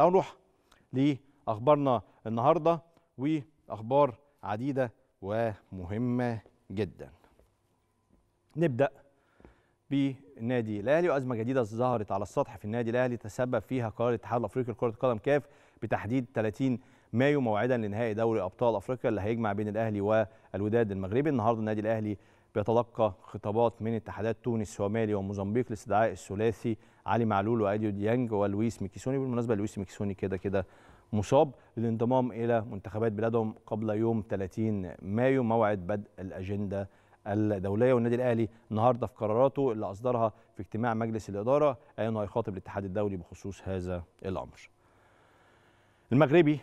تعالوا نروح لأخبارنا النهاردة وأخبار عديدة ومهمة جدا نبدأ بالنادي الاهلي وازمه جديده ظهرت على السطح في النادي الاهلي تسبب فيها قرار الاتحاد الافريقي لكره القدم كاف بتحديد 30 مايو موعدا لنهائي دوري ابطال افريقيا اللي هيجمع بين الاهلي والوداد المغربي النهارده النادي الاهلي بيتلقى خطابات من اتحادات تونس ومالي وموزمبيق لاستدعاء الثلاثي علي معلول واديو ديانج ولويس ميكيسوني بالمناسبه لويس ميكيسوني كده كده مصاب للانضمام الى منتخبات بلادهم قبل يوم 30 مايو موعد بدء الاجنده الدوليه والنادي الاهلي النهارده في قراراته اللي اصدرها في اجتماع مجلس الاداره قال انه هيخاطب الاتحاد الدولي بخصوص هذا الامر. المغربي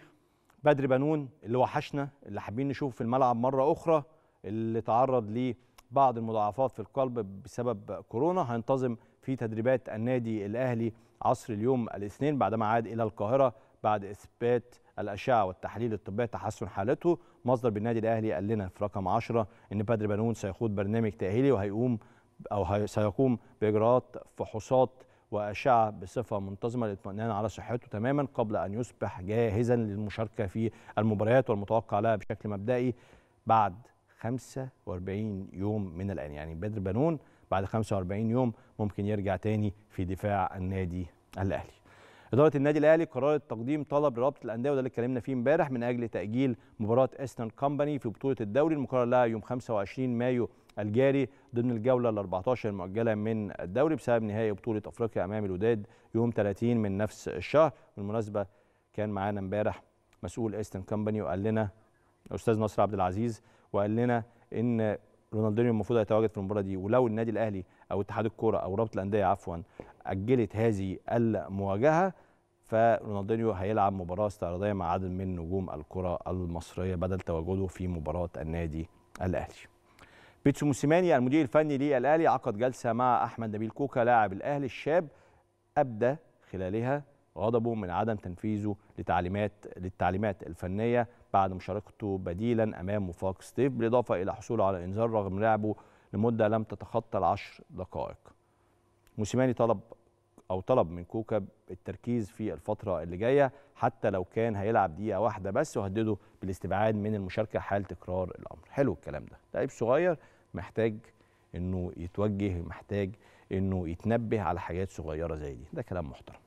بدر بنون اللي وحشنا اللي حابين نشوفه في الملعب مره اخرى اللي تعرض ليه بعض المضاعفات في القلب بسبب كورونا هينتظم في تدريبات النادي الاهلي عصر اليوم الاثنين بعدما عاد الى القاهره بعد اثبات الاشعه والتحليل الطبيه تحسن حالته مصدر بالنادي الاهلي قال لنا في رقم 10 ان بدر بنون سيخوض برنامج تاهيلي وهيقوم او سيقوم باجراءات فحوصات وأشعة بصفة منتظمة للاطمئنان على صحته تماما قبل أن يصبح جاهزا للمشاركة في المباريات والمتوقع لها بشكل مبدئي بعد 45 يوم من الآن يعني بدر بنون بعد 45 يوم ممكن يرجع تاني في دفاع النادي الأهلي إدارة النادي الأهلي قررت تقديم طلب لرابطة الأندية وده اللي اتكلمنا فيه امبارح من أجل تأجيل مباراة إيسترن كومباني في بطولة الدوري المقرر لها يوم 25 مايو الجاري ضمن الجولة ال 14 المؤجلة من الدوري بسبب نهائي بطولة أفريقيا أمام الوداد يوم 30 من نفس الشهر بالمناسبة كان معانا امبارح مسؤول إيسترن كومباني وقال لنا الاستاذ نصر عبد العزيز وقال لنا ان رونالدينيو المفروض هيتواجد في المباراه دي ولو النادي الاهلي او اتحاد الكوره او رابطه الانديه عفوا اجلت هذه المواجهه فرونالدينيو هيلعب مباراه استعراضيه مع عدد من نجوم الكره المصريه بدل تواجده في مباراه النادي الاهلي. بيتسو موسيماني المدير الفني للاهلي عقد جلسه مع احمد نبيل كوكا لاعب الاهلي الشاب ابدى خلالها غضبه من عدم تنفيذه لتعليمات للتعليمات الفنيه بعد مشاركته بديلا امام وفاق ستيف بالاضافه الى حصوله على انذار رغم لعبه لمده لم تتخطى العشر دقائق. موسيماني طلب او طلب من كوكا التركيز في الفتره اللي جايه حتى لو كان هيلعب دقيقه واحده بس وهدده بالاستبعاد من المشاركه حال تكرار الامر. حلو الكلام ده، لعيب صغير محتاج انه يتوجه محتاج انه يتنبه على حاجات صغيره زي دي، ده كلام محترم.